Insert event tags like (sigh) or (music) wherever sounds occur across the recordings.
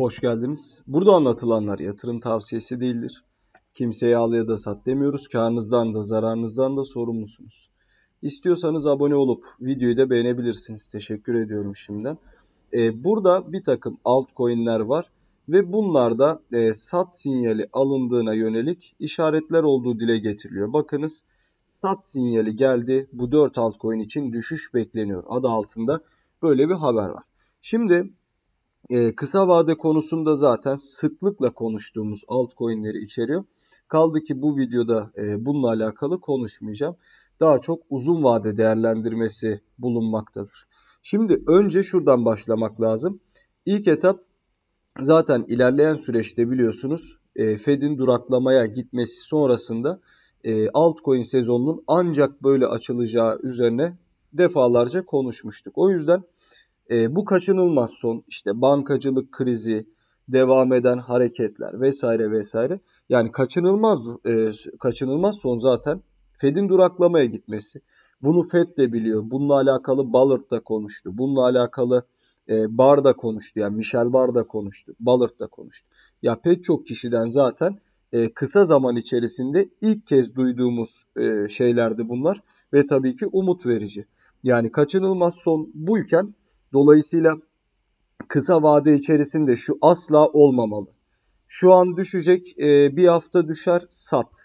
Hoş geldiniz. Burada anlatılanlar yatırım tavsiyesi değildir. Kimseye al ya da sat demiyoruz. Karnınızdan da zararınızdan da sorumlusunuz. İstiyorsanız abone olup videoyu da beğenebilirsiniz. Teşekkür ediyorum şimdiden. Ee, burada bir takım altcoin'ler var ve bunlarda e, sat sinyali alındığına yönelik işaretler olduğu dile getiriliyor. Bakınız sat sinyali geldi. Bu 4 altcoin için düşüş bekleniyor adı altında böyle bir haber var. Şimdi e, kısa vade konusunda zaten sıklıkla konuştuğumuz altcoin'leri içeriyor. Kaldı ki bu videoda e, bununla alakalı konuşmayacağım. Daha çok uzun vade değerlendirmesi bulunmaktadır. Şimdi önce şuradan başlamak lazım. İlk etap zaten ilerleyen süreçte biliyorsunuz e, Fed'in duraklamaya gitmesi sonrasında e, altcoin sezonunun ancak böyle açılacağı üzerine defalarca konuşmuştuk. O yüzden e, bu kaçınılmaz son işte bankacılık krizi, devam eden hareketler vesaire vesaire. Yani kaçınılmaz e, kaçınılmaz son zaten Fed'in duraklamaya gitmesi. Bunu Fed de biliyor. Bununla alakalı Ballard da konuştu. Bununla alakalı e, Bar da konuştu. Yani Michel Bar da konuştu. Ballard da konuştu. Ya pek çok kişiden zaten e, kısa zaman içerisinde ilk kez duyduğumuz e, şeylerdi bunlar ve tabii ki umut verici. Yani kaçınılmaz son buyken Dolayısıyla kısa vade içerisinde şu asla olmamalı. Şu an düşecek e, bir hafta düşer sat.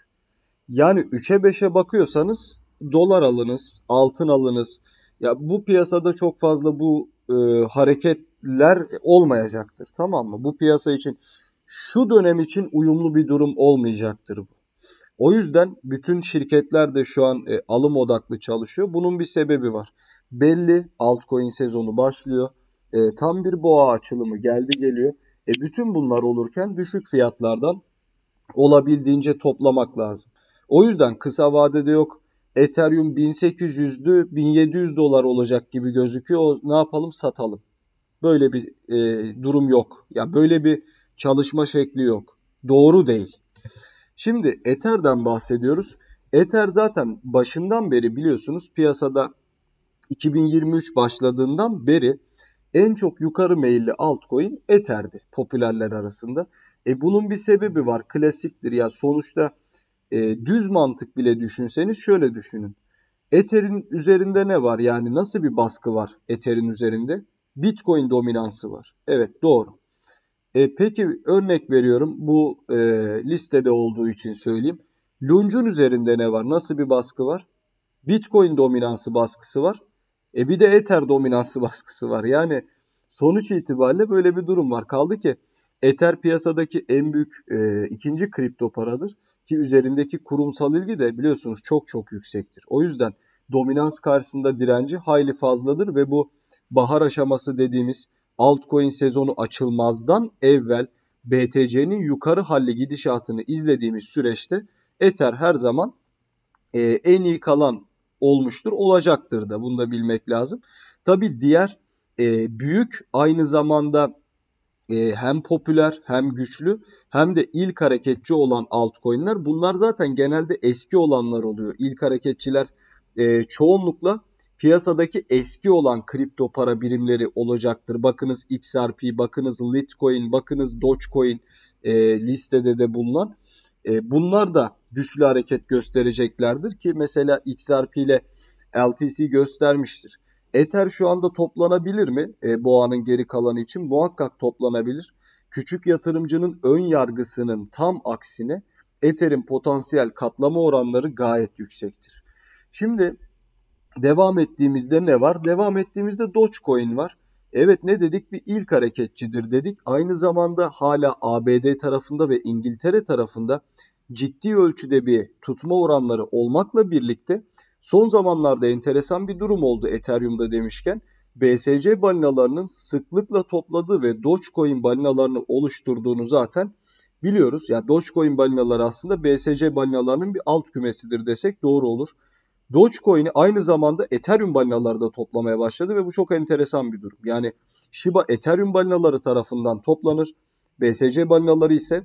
Yani 3'e 5'e bakıyorsanız dolar alınız, altın alınız. Ya bu piyasada çok fazla bu e, hareketler olmayacaktır tamam mı? Bu piyasa için şu dönem için uyumlu bir durum olmayacaktır bu. O yüzden bütün şirketler de şu an e, alım odaklı çalışıyor. Bunun bir sebebi var belli. Altcoin sezonu başlıyor. E, tam bir boğa açılımı geldi geliyor. E, bütün bunlar olurken düşük fiyatlardan olabildiğince toplamak lazım. O yüzden kısa vadede yok. Ethereum 1800'dü 1700 dolar olacak gibi gözüküyor. O, ne yapalım satalım. Böyle bir e, durum yok. Ya yani böyle bir çalışma şekli yok. Doğru değil. Şimdi Ether'den bahsediyoruz. Ether zaten başından beri biliyorsunuz piyasada 2023 başladığından beri en çok yukarı meyilli altcoin Ether'di popülerler arasında. E bunun bir sebebi var. Klasiktir ya. Sonuçta e, düz mantık bile düşünseniz şöyle düşünün. Ether'in üzerinde ne var? Yani nasıl bir baskı var Ether'in üzerinde? Bitcoin dominansı var. Evet doğru. E, peki örnek veriyorum bu e, listede olduğu için söyleyeyim. Lunge'un üzerinde ne var? Nasıl bir baskı var? Bitcoin dominansı baskısı var. E bir de Ether dominansı (laughs) baskısı var. Yani sonuç itibariyle böyle bir durum var. Kaldı ki Ether piyasadaki en büyük e, ikinci kripto paradır. Ki üzerindeki kurumsal ilgi de biliyorsunuz çok çok yüksektir. O yüzden dominans karşısında direnci hayli fazladır ve bu bahar aşaması dediğimiz altcoin sezonu açılmazdan evvel BTC'nin yukarı halli gidişatını izlediğimiz süreçte Ether her zaman e, en iyi kalan olmuştur. Olacaktır da bunu da bilmek lazım. Tabi diğer e, büyük aynı zamanda e, hem popüler hem güçlü hem de ilk hareketçi olan altcoin'ler bunlar zaten genelde eski olanlar oluyor. İlk hareketçiler e, çoğunlukla piyasadaki eski olan kripto para birimleri olacaktır. Bakınız XRP, bakınız Litecoin, bakınız Dogecoin e, listede de bulunan. E, bunlar da güçlü hareket göstereceklerdir ki mesela XRP ile LTC göstermiştir. Ether şu anda toplanabilir mi e, boğanın geri kalanı için? Muhakkak toplanabilir. Küçük yatırımcının ön yargısının tam aksine Ether'in potansiyel katlama oranları gayet yüksektir. Şimdi devam ettiğimizde ne var? Devam ettiğimizde Dogecoin var. Evet ne dedik bir ilk hareketçidir dedik. Aynı zamanda hala ABD tarafında ve İngiltere tarafında ciddi ölçüde bir tutma oranları olmakla birlikte son zamanlarda enteresan bir durum oldu Ethereum'da demişken. BSC balinalarının sıklıkla topladığı ve Dogecoin balinalarını oluşturduğunu zaten biliyoruz. Yani Dogecoin balinaları aslında BSC balinalarının bir alt kümesidir desek doğru olur. Dogecoin'i aynı zamanda Ethereum balinalarda toplamaya başladı ve bu çok enteresan bir durum. Yani Shiba Ethereum balinaları tarafından toplanır. BSC balinaları ise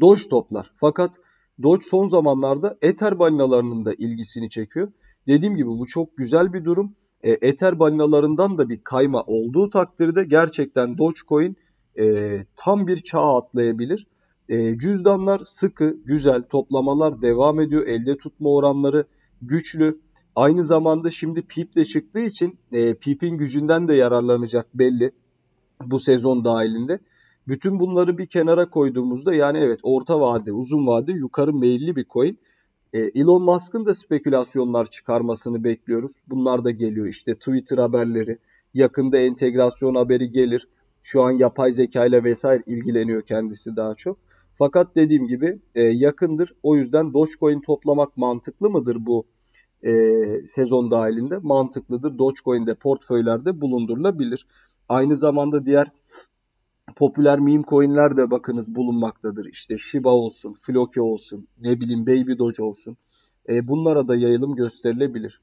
Doge toplar. Fakat Doge son zamanlarda Ether balinalarının da ilgisini çekiyor. Dediğim gibi bu çok güzel bir durum. E, Ether balinalarından da bir kayma olduğu takdirde gerçekten Dogecoin e, tam bir çağa atlayabilir. E, cüzdanlar sıkı, güzel, toplamalar devam ediyor. Elde tutma oranları güçlü. Aynı zamanda şimdi Pip de çıktığı için e, Pip'in gücünden de yararlanacak belli bu sezon dahilinde. Bütün bunları bir kenara koyduğumuzda yani evet orta vade, uzun vade yukarı meyilli bir coin. E, Elon Musk'ın da spekülasyonlar çıkarmasını bekliyoruz. Bunlar da geliyor işte Twitter haberleri. Yakında entegrasyon haberi gelir. Şu an yapay zeka ile vesaire ilgileniyor kendisi daha çok. Fakat dediğim gibi e, yakındır. O yüzden Dogecoin toplamak mantıklı mıdır bu e, sezon dahilinde? Mantıklıdır. Dogecoin'de portföylerde bulundurulabilir. Aynı zamanda diğer popüler meme coin'ler de bakınız bulunmaktadır. İşte Shiba olsun, Floki olsun, ne bileyim Baby Doge olsun. E, bunlara da yayılım gösterilebilir.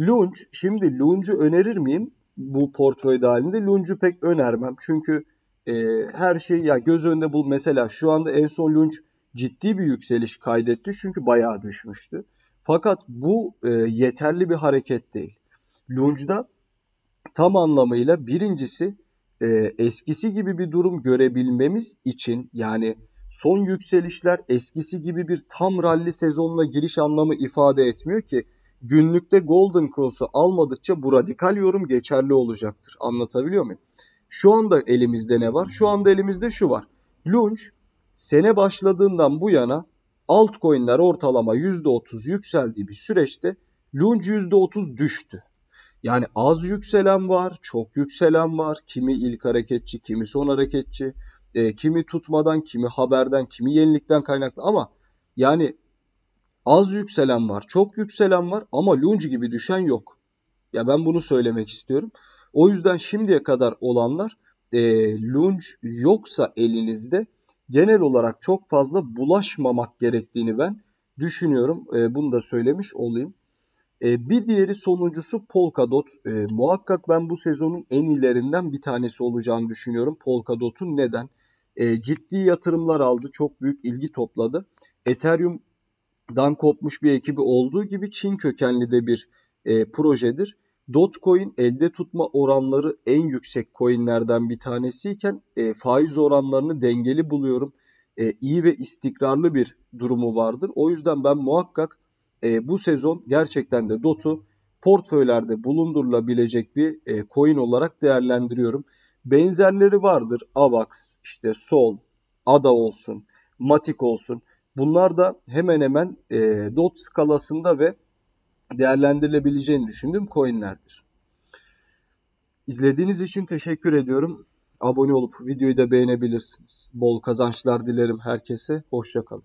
Lunch, şimdi Lunch'u önerir miyim? Bu portföy dahilinde Lunch'u pek önermem. Çünkü e, her şey ya göz önünde bul. Mesela şu anda en son Lunch ciddi bir yükseliş kaydetti çünkü bayağı düşmüştü. Fakat bu e, yeterli bir hareket değil. Lunch'da tam anlamıyla birincisi e, eskisi gibi bir durum görebilmemiz için yani son yükselişler eskisi gibi bir tam rally sezonuna giriş anlamı ifade etmiyor ki günlükte Golden Cross'u almadıkça bu radikal yorum geçerli olacaktır. Anlatabiliyor muyum? Şu anda elimizde ne var? Şu anda elimizde şu var. Lunch sene başladığından bu yana altcoin'ler ortalama %30 yükseldiği bir süreçte Lunch %30 düştü. Yani az yükselen var, çok yükselen var. Kimi ilk hareketçi, kimi son hareketçi. E, kimi tutmadan, kimi haberden, kimi yenilikten kaynaklı. Ama yani az yükselen var, çok yükselen var ama Lunge gibi düşen yok. Ya ben bunu söylemek istiyorum. O yüzden şimdiye kadar olanlar e, lunch yoksa elinizde genel olarak çok fazla bulaşmamak gerektiğini ben düşünüyorum. E, bunu da söylemiş olayım. E, bir diğeri sonuncusu Polkadot. E, muhakkak ben bu sezonun en ilerinden bir tanesi olacağını düşünüyorum. Polkadot'un neden? E, ciddi yatırımlar aldı. Çok büyük ilgi topladı. Ethereum'dan kopmuş bir ekibi olduğu gibi Çin kökenli de bir e, projedir. Dotcoin elde tutma oranları en yüksek coinlerden bir tanesiyken e, faiz oranlarını dengeli buluyorum. E, iyi ve istikrarlı bir durumu vardır. O yüzden ben muhakkak e, bu sezon gerçekten de Dot'u portföylerde bulundurulabilecek bir e, coin olarak değerlendiriyorum. Benzerleri vardır. AVAX, işte Sol, ADA olsun, Matic olsun. Bunlar da hemen hemen e, DOT skalasında ve değerlendirilebileceğini düşündüğüm coinlerdir. İzlediğiniz için teşekkür ediyorum. Abone olup videoyu da beğenebilirsiniz. Bol kazançlar dilerim herkese. Hoşçakalın.